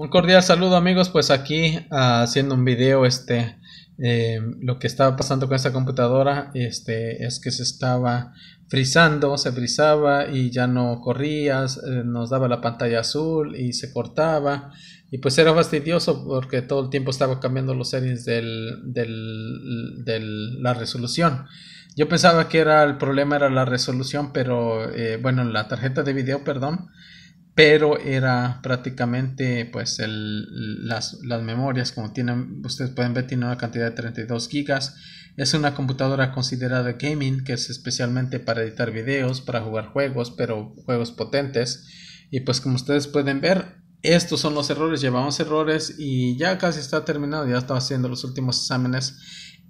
Un cordial saludo amigos, pues aquí ah, haciendo un video, este, eh, lo que estaba pasando con esta computadora, este, es que se estaba frizando, se frizaba y ya no corría, eh, nos daba la pantalla azul y se cortaba y pues era fastidioso porque todo el tiempo estaba cambiando los settings de la resolución. Yo pensaba que era el problema era la resolución, pero eh, bueno, la tarjeta de video, perdón pero era prácticamente pues el, las, las, memorias como tienen ustedes pueden ver tiene una cantidad de 32 gigas es una computadora considerada gaming que es especialmente para editar videos para jugar juegos pero juegos potentes y pues como ustedes pueden ver estos son los errores llevamos errores y ya casi está terminado ya estaba haciendo los últimos exámenes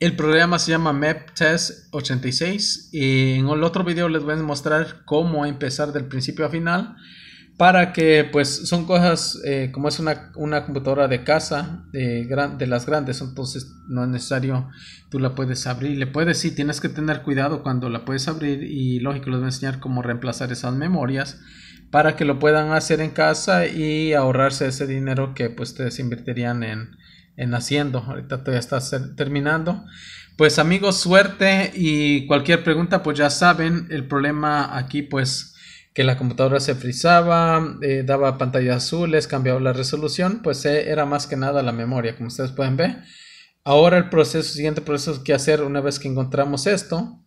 el programa se llama MapTest 86 y en el otro video les voy a mostrar cómo empezar del principio a final para que pues son cosas eh, como es una, una computadora de casa de, de las grandes entonces no es necesario tú la puedes abrir le puedes sí tienes que tener cuidado cuando la puedes abrir y lógico les voy a enseñar cómo reemplazar esas memorias para que lo puedan hacer en casa y ahorrarse ese dinero que pues ustedes invertirían en, en haciendo ahorita todavía está terminando pues amigos suerte y cualquier pregunta pues ya saben el problema aquí pues que la computadora se frizaba, eh, daba pantallas azules, cambiaba la resolución, pues eh, era más que nada la memoria, como ustedes pueden ver. Ahora el proceso, siguiente proceso que hacer una vez que encontramos esto,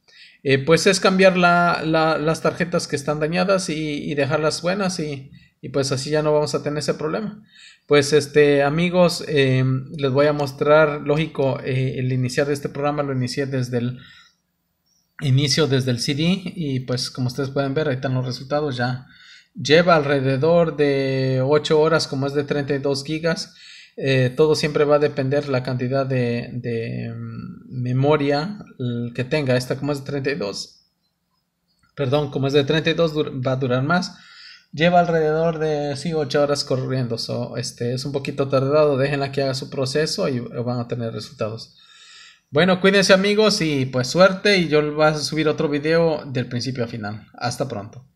eh, pues es cambiar las tarjetas que están dañadas y, dejarlas buenas y, y, pues así ya no vamos a tener ese problema. Pues este amigos, les voy a mostrar, lógico, el iniciar de este programa lo inicié desde el inicio desde el CD y pues como ustedes pueden ver ahí están los resultados ya lleva alrededor de 8 horas como es de 32 gigas eh, todo siempre va a depender la cantidad de, mm, memoria que tenga esta como es de 32 perdón como es de 32 va a durar más lleva alrededor de 8 horas corriendo este es un poquito tardado déjenla que haga su proceso y eh, van a tener resultados bueno, cuídense amigos y pues suerte y yo voy a subir otro video del principio a final. Hasta pronto.